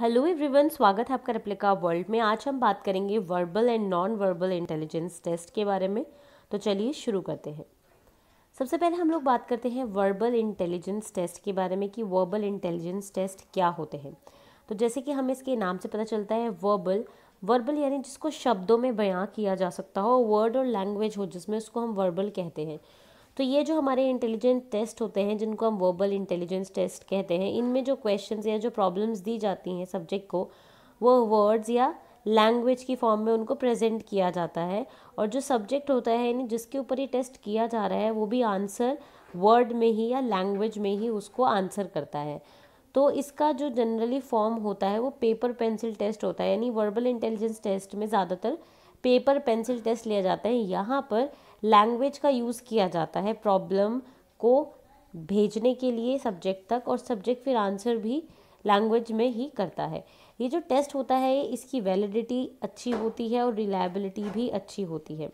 hello everyone स्वागत है आपका रिप्लिका वर्ल्ड में आज हम बात करेंगे verbal and non verbal intelligence test के बारे में तो चलिए शुरू करते हैं सबसे पहले हम लोग बात करते हैं वर्बल इंटेलिजेंस टेस्ट के बारे में कि वर्बल इंटेलिजेंस टेस्ट क्या होते हैं तो जैसे कि हमें इसके नाम से पता चलता है वर्बल वर्बल यानी जिसको शब्दों में बयां किया जा सकता हो वर्ड और लैंग्वेज हो जिसमें उसको हम वर्बल कहते हैं तो ये जो हमारे इंटेलिजेंट टेस्ट होते हैं जिनको हम वर्बल इंटेलिजेंस टेस्ट कहते हैं इनमें जो क्वेश्चन या जो प्रॉब्लम्स दी जाती हैं सब्जेक्ट को वो वर्ड्स या लैंग्वेज की फॉर्म में उनको प्रेजेंट किया जाता है और जो सब्जेक्ट होता है यानी जिसके ऊपर ये टेस्ट किया जा रहा है वो भी आंसर वर्ड में ही या लैंग्वेज में ही उसको आंसर करता है तो इसका जो जनरली फॉर्म होता है वो पेपर पेंसिल टेस्ट होता है यानी वर्बल इंटेलिजेंस टेस्ट में ज़्यादातर पेपर पेंसिल टेस्ट लिया जाता है यहाँ पर लैंग्वेज का यूज़ किया जाता है प्रॉब्लम को भेजने के लिए सब्जेक्ट तक और सब्जेक्ट फिर आंसर भी लैंग्वेज में ही करता है ये जो टेस्ट होता है इसकी वैलिडिटी अच्छी होती है और रिलायबिलिटी भी अच्छी होती है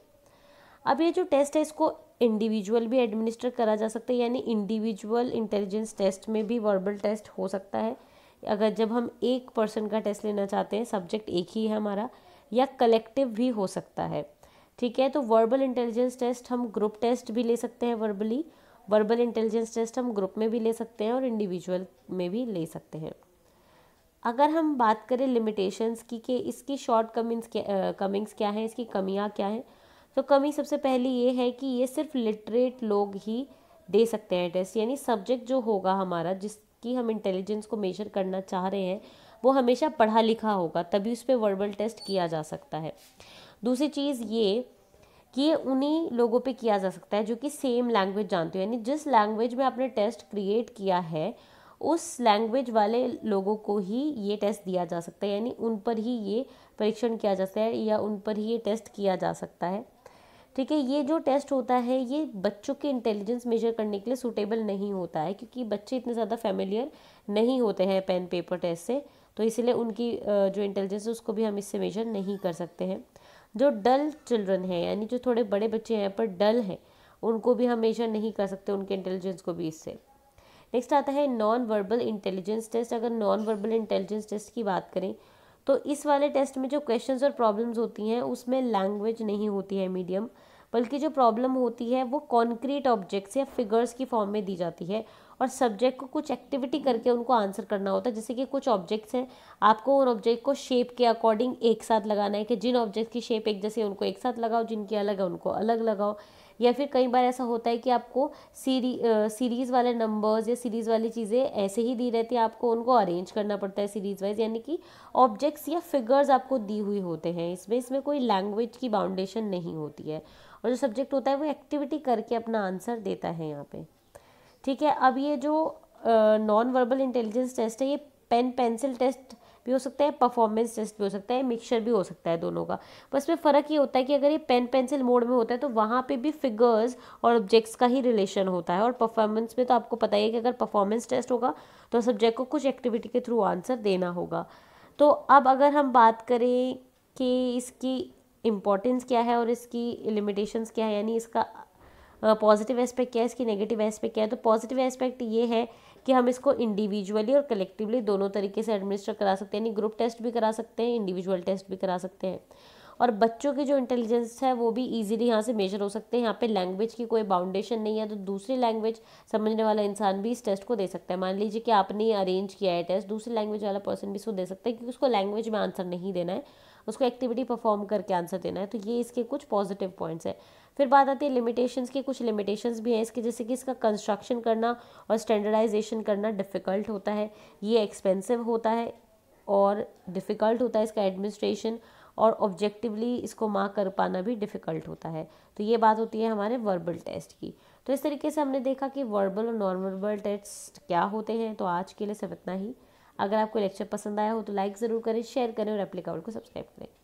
अब ये जो टेस्ट है इसको इंडिविजुअल भी एडमिनिस्टर करा जा सकता है यानी इंडिविजुअल इंटेलिजेंस टेस्ट में भी वर्बल टेस्ट हो सकता है अगर जब हम एक पर्सन का टेस्ट लेना चाहते हैं सब्जेक्ट एक ही है हमारा या कलेक्टिव भी हो सकता है ठीक है तो वर्बल इंटेलिजेंस टेस्ट हम ग्रुप टेस्ट भी ले सकते हैं वर्बली वर्बल इंटेलिजेंस टेस्ट हम ग्रुप में भी ले सकते हैं और इंडिविजुअल में भी ले सकते हैं अगर हम बात करें लिमिटेशंस की कि इसकी शॉर्ट कमिंग्स क्या कमिंग्स क्या हैं इसकी कमियां क्या हैं तो कमी सबसे पहली ये है कि ये सिर्फ लिटरेट लोग ही दे सकते हैं टेस्ट यानी सब्जेक्ट जो होगा हमारा जिसकी हम इंटेलिजेंस को मेजर करना चाह रहे हैं वो हमेशा पढ़ा लिखा होगा तभी उस पर वर्बल टेस्ट किया जा सकता है दूसरी चीज़ ये कि ये उन्हीं लोगों पे किया जा सकता है जो कि सेम लैंग्वेज जानते हो यानी जिस लैंग्वेज में आपने टेस्ट क्रिएट किया है उस लैंग्वेज वाले लोगों को ही ये टेस्ट दिया जा सकता है यानी उन पर ही ये परीक्षण किया जा सकता है या उन पर ही ये टेस्ट किया जा सकता है ठीक है ये जो टेस्ट होता है ये बच्चों के इंटेलिजेंस मेजर करने के लिए सूटेबल नहीं होता है क्योंकि बच्चे इतने ज़्यादा फेमिलियर नहीं होते हैं पेन पेपर टेस्ट से तो इसलिए उनकी जो इंटेलिजेंस है उसको भी हम इससे मेजर नहीं कर सकते हैं जो डल चिल्ड्रन हैं यानी जो थोड़े बड़े बच्चे हैं पर डल हैं उनको भी हम मेजर नहीं कर सकते उनके इंटेलिजेंस को भी इससे नेक्स्ट आता है नॉन वर्बल इंटेलिजेंस टेस्ट अगर नॉन वर्बल इंटेलिजेंस टेस्ट की बात करें तो इस वाले टेस्ट में जो क्वेश्चन और प्रॉब्लम्स होती हैं उसमें लैंग्वेज नहीं होती है मीडियम बल्कि जो प्रॉब्लम होती है वो कॉन्क्रीट ऑब्जेक्ट्स या फिगर्स की फॉर्म में दी जाती है और सब्जेक्ट को कुछ एक्टिविटी करके उनको आंसर करना होता है जैसे कि कुछ ऑब्जेक्ट्स हैं आपको उन ऑब्जेक्ट को शेप के अकॉर्डिंग एक साथ लगाना है कि जिन ऑब्जेक्ट की शेप एक जैसे उनको एक साथ लगाओ जिनकी अलग है उनको अलग लगाओ या फिर कई बार ऐसा होता है कि आपको सीरी सीरीज़ वाले नंबर्स या सीरीज़ वाली चीज़ें ऐसे ही दी रहती है आपको उनको अरेंज करना पड़ता है सीरीज़ वाइज यानी कि ऑब्जेक्ट्स या फिगर्स आपको दी हुई होते हैं इसमें इसमें कोई लैंग्वेज की बाउंडेशन नहीं होती है और जो सब्जेक्ट होता है वो एक्टिविटी करके अपना आंसर देता है यहाँ पर ठीक है अब ये जो नॉन वर्बल इंटेलिजेंस टेस्ट है ये पेन पेंसिल टेस्ट भी हो सकता है परफॉर्मेंस टेस्ट भी हो सकता है मिक्सचर भी हो सकता है दोनों का बस में फ़र्क ये होता है कि अगर ये पेन पेंसिल मोड में होता है तो वहाँ पे भी फिगर्स और ऑब्जेक्ट्स का ही रिलेशन होता है और परफॉर्मेंस में तो आपको पता ही है कि अगर परफॉर्मेंस टेस्ट होगा तो सब्जेक्ट को कुछ एक्टिविटी के थ्रू आंसर देना होगा तो अब अगर हम बात करें कि इसकी इम्पोर्टेंस क्या है और इसकी लिमिटेशंस क्या है यानी इसका पॉजिटिव एस्पेक्ट क्या है इसकी नेगेटिव एस्पेक्ट क्या है तो पॉजिटिव एस्पेक्ट ये है कि हम इसको इंडिविजुअली और कलेक्टिवली दोनों तरीके से एडमिनिस्टर करा सकते हैं यानी ग्रुप टेस्ट भी करा सकते हैं इंडिविजुअल टेस्ट भी करा सकते हैं और बच्चों की जो इंटेलिजेंस है वो भी इजीली यहाँ से मेजर हो सकते हैं यहाँ पे लैंग्वेज की कोई बाउंडेशन नहीं है तो दूसरी लैंग्वेज समझने वाला इंसान भी इस टेस्ट को दे सकता है मान लीजिए कि आपने अरेंज किया है टेस्ट दूसरी लैंग्वेज वाला पर्सन भी इसको दे सकता है क्योंकि उसको लैंग्वेज में आंसर नहीं देना है उसको एक्टिविटी परफॉर्म करके आंसर देना है तो ये इसके कुछ पॉजिटिव पॉइंट्स है फिर बात आती है लिमिटेशंस की कुछ लिमिटेशंस भी हैं इसके जैसे कि इसका कंस्ट्रक्शन करना और स्टैंडर्डाइजेशन करना डिफ़िकल्ट होता है ये एक्सपेंसिव होता है और डिफ़िकल्ट होता है इसका एडमिनिस्ट्रेशन और ऑब्जेक्टिवली इसको मार्क कर पाना भी डिफ़िकल्ट होता है तो ये बात होती है हमारे वर्बल टेस्ट की तो इस तरीके से हमने देखा कि वर्बल और नॉन वर्बल टेस्ट क्या होते हैं तो आज के लिए सिर्फ इतना ही अगर आपको लेक्चर पसंद आया हो तो लाइक ज़रूर करें शेयर करें और अपने अकाउंट को सब्सक्राइब करें